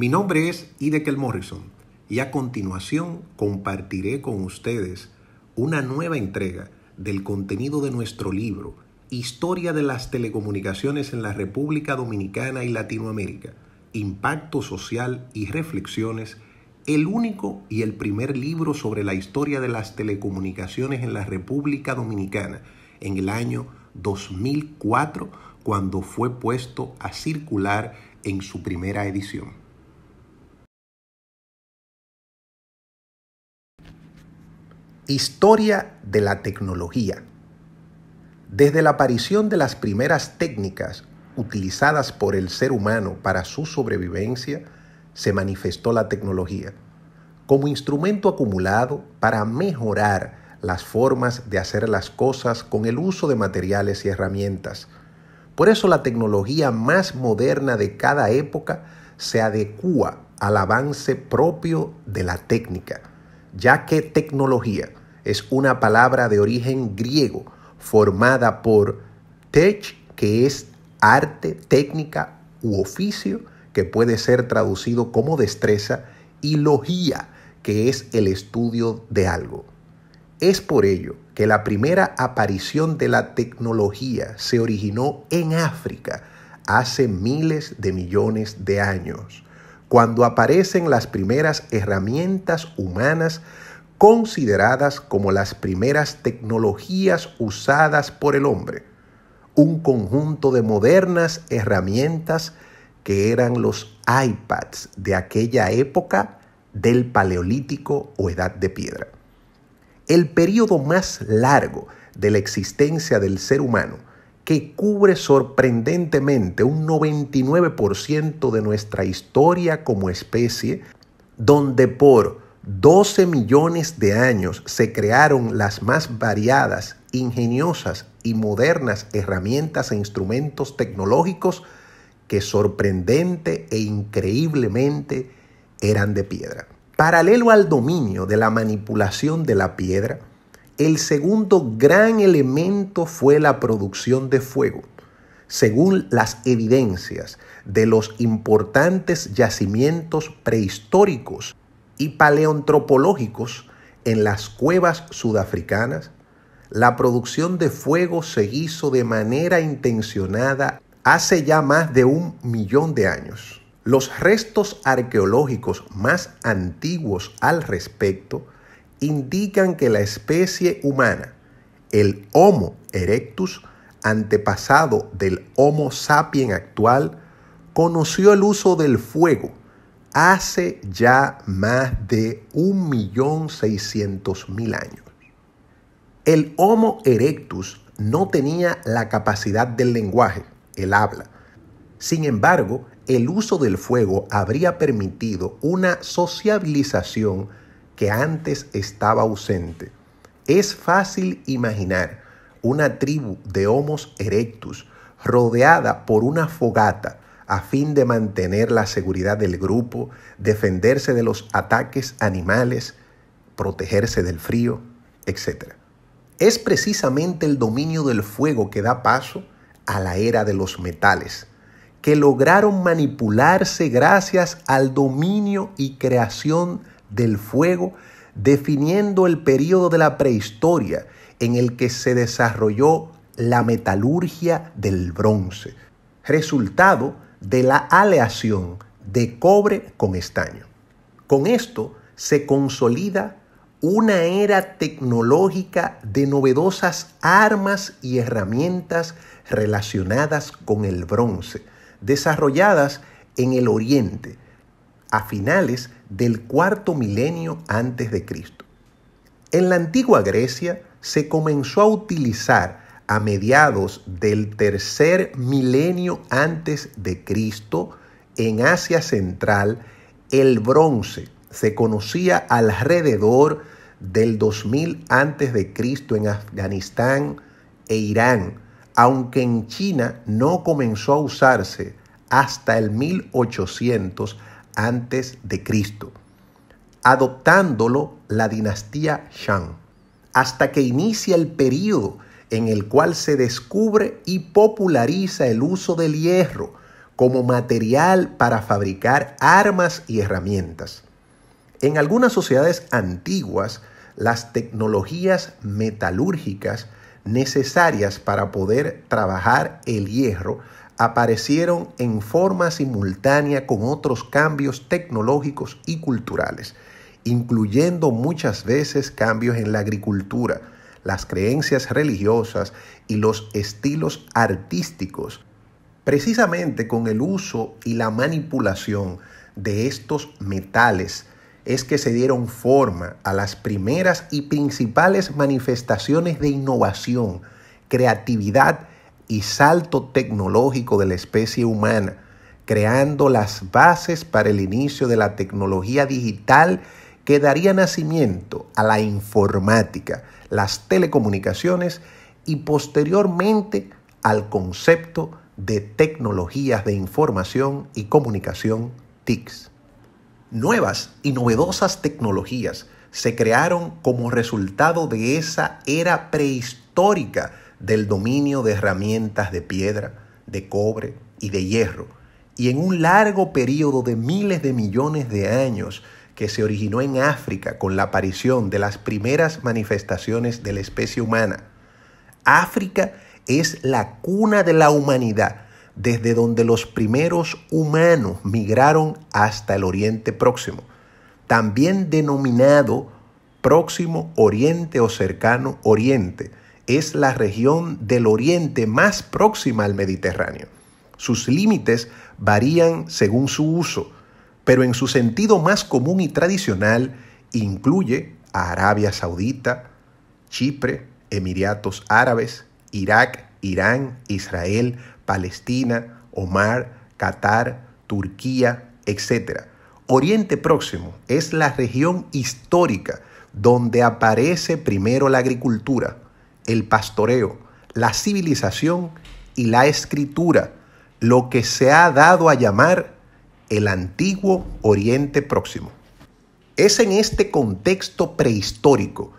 Mi nombre es Idekel Morrison y a continuación compartiré con ustedes una nueva entrega del contenido de nuestro libro Historia de las telecomunicaciones en la República Dominicana y Latinoamérica, Impacto Social y Reflexiones, el único y el primer libro sobre la historia de las telecomunicaciones en la República Dominicana en el año 2004, cuando fue puesto a circular en su primera edición. Historia de la tecnología. Desde la aparición de las primeras técnicas utilizadas por el ser humano para su sobrevivencia, se manifestó la tecnología como instrumento acumulado para mejorar las formas de hacer las cosas con el uso de materiales y herramientas. Por eso la tecnología más moderna de cada época se adecúa al avance propio de la técnica ya que tecnología es una palabra de origen griego formada por tech, que es arte, técnica u oficio, que puede ser traducido como destreza, y logía, que es el estudio de algo. Es por ello que la primera aparición de la tecnología se originó en África hace miles de millones de años cuando aparecen las primeras herramientas humanas consideradas como las primeras tecnologías usadas por el hombre, un conjunto de modernas herramientas que eran los iPads de aquella época del Paleolítico o Edad de Piedra. El periodo más largo de la existencia del ser humano que cubre sorprendentemente un 99% de nuestra historia como especie, donde por 12 millones de años se crearon las más variadas, ingeniosas y modernas herramientas e instrumentos tecnológicos que sorprendente e increíblemente eran de piedra. Paralelo al dominio de la manipulación de la piedra, el segundo gran elemento fue la producción de fuego. Según las evidencias de los importantes yacimientos prehistóricos y paleontropológicos en las cuevas sudafricanas, la producción de fuego se hizo de manera intencionada hace ya más de un millón de años. Los restos arqueológicos más antiguos al respecto indican que la especie humana, el Homo erectus, antepasado del Homo sapien actual, conoció el uso del fuego hace ya más de 1.600.000 años. El Homo erectus no tenía la capacidad del lenguaje, el habla. Sin embargo, el uso del fuego habría permitido una sociabilización que antes estaba ausente. Es fácil imaginar una tribu de Homos erectus rodeada por una fogata a fin de mantener la seguridad del grupo, defenderse de los ataques animales, protegerse del frío, etc. Es precisamente el dominio del fuego que da paso a la era de los metales, que lograron manipularse gracias al dominio y creación del fuego, definiendo el periodo de la prehistoria en el que se desarrolló la metalurgia del bronce, resultado de la aleación de cobre con estaño. Con esto se consolida una era tecnológica de novedosas armas y herramientas relacionadas con el bronce, desarrolladas en el Oriente a finales del cuarto milenio antes de Cristo. En la antigua Grecia se comenzó a utilizar a mediados del tercer milenio antes de Cristo en Asia Central el bronce. Se conocía alrededor del 2000 antes de Cristo en Afganistán e Irán, aunque en China no comenzó a usarse hasta el 1800 antes de Cristo, adoptándolo la dinastía Shang, hasta que inicia el período en el cual se descubre y populariza el uso del hierro como material para fabricar armas y herramientas. En algunas sociedades antiguas, las tecnologías metalúrgicas necesarias para poder trabajar el hierro aparecieron en forma simultánea con otros cambios tecnológicos y culturales, incluyendo muchas veces cambios en la agricultura, las creencias religiosas y los estilos artísticos, precisamente con el uso y la manipulación de estos metales es que se dieron forma a las primeras y principales manifestaciones de innovación, creatividad y salto tecnológico de la especie humana, creando las bases para el inicio de la tecnología digital que daría nacimiento a la informática, las telecomunicaciones y posteriormente al concepto de tecnologías de información y comunicación TICs. Nuevas y novedosas tecnologías se crearon como resultado de esa era prehistórica del dominio de herramientas de piedra, de cobre y de hierro, y en un largo periodo de miles de millones de años que se originó en África con la aparición de las primeras manifestaciones de la especie humana. África es la cuna de la humanidad, desde donde los primeros humanos migraron hasta el Oriente Próximo, también denominado Próximo Oriente o Cercano Oriente, es la región del oriente más próxima al Mediterráneo. Sus límites varían según su uso, pero en su sentido más común y tradicional incluye a Arabia Saudita, Chipre, Emiratos Árabes, Irak, Irán, Israel, Palestina, Omar, Qatar, Turquía, etc. Oriente Próximo es la región histórica donde aparece primero la agricultura, el pastoreo, la civilización y la escritura, lo que se ha dado a llamar el antiguo Oriente Próximo. Es en este contexto prehistórico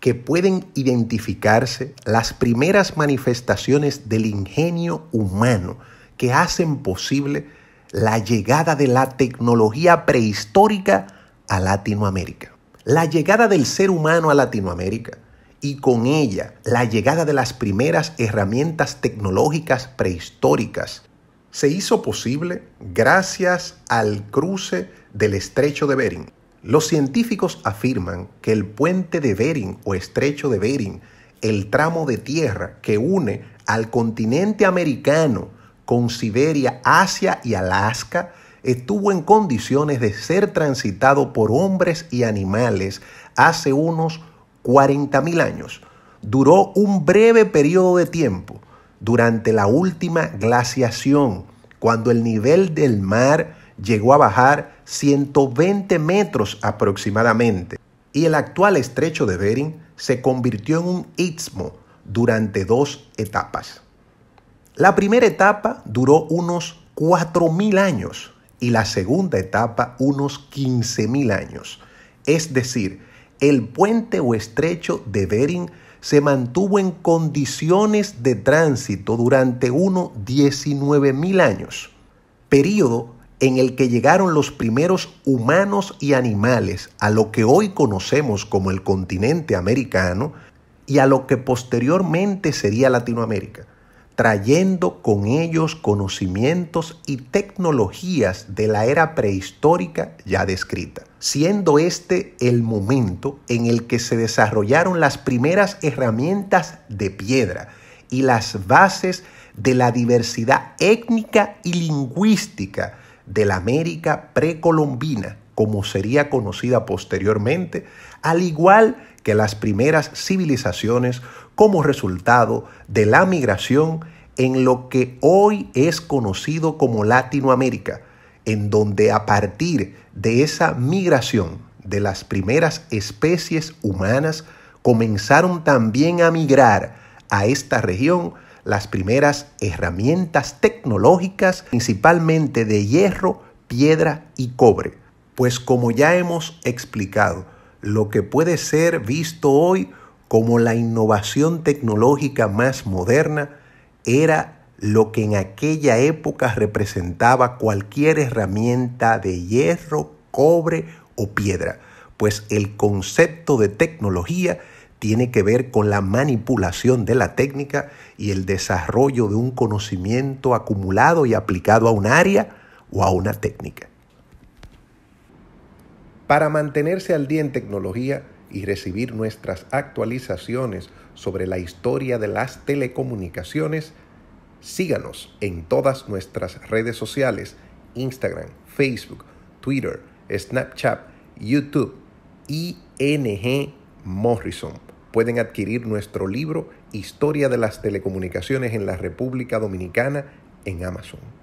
que pueden identificarse las primeras manifestaciones del ingenio humano que hacen posible la llegada de la tecnología prehistórica a Latinoamérica. La llegada del ser humano a Latinoamérica y con ella la llegada de las primeras herramientas tecnológicas prehistóricas se hizo posible gracias al cruce del estrecho de Bering. Los científicos afirman que el puente de Bering o estrecho de Bering, el tramo de tierra que une al continente americano con Siberia, Asia y Alaska, estuvo en condiciones de ser transitado por hombres y animales hace unos 40.000 años, duró un breve periodo de tiempo durante la última glaciación, cuando el nivel del mar llegó a bajar 120 metros aproximadamente, y el actual estrecho de Bering se convirtió en un istmo durante dos etapas. La primera etapa duró unos 4.000 años y la segunda etapa unos 15.000 años, es decir, el puente o estrecho de Bering se mantuvo en condiciones de tránsito durante unos 19.000 años, periodo en el que llegaron los primeros humanos y animales a lo que hoy conocemos como el continente americano y a lo que posteriormente sería Latinoamérica, trayendo con ellos conocimientos y tecnologías de la era prehistórica ya descrita siendo este el momento en el que se desarrollaron las primeras herramientas de piedra y las bases de la diversidad étnica y lingüística de la América precolombina, como sería conocida posteriormente, al igual que las primeras civilizaciones como resultado de la migración en lo que hoy es conocido como Latinoamérica, en donde a partir de esa migración de las primeras especies humanas comenzaron también a migrar a esta región las primeras herramientas tecnológicas, principalmente de hierro, piedra y cobre. Pues como ya hemos explicado, lo que puede ser visto hoy como la innovación tecnológica más moderna era lo que en aquella época representaba cualquier herramienta de hierro, cobre o piedra, pues el concepto de tecnología tiene que ver con la manipulación de la técnica y el desarrollo de un conocimiento acumulado y aplicado a un área o a una técnica. Para mantenerse al día en tecnología y recibir nuestras actualizaciones sobre la historia de las telecomunicaciones, Síganos en todas nuestras redes sociales, Instagram, Facebook, Twitter, Snapchat, YouTube, ING Morrison. Pueden adquirir nuestro libro Historia de las Telecomunicaciones en la República Dominicana en Amazon.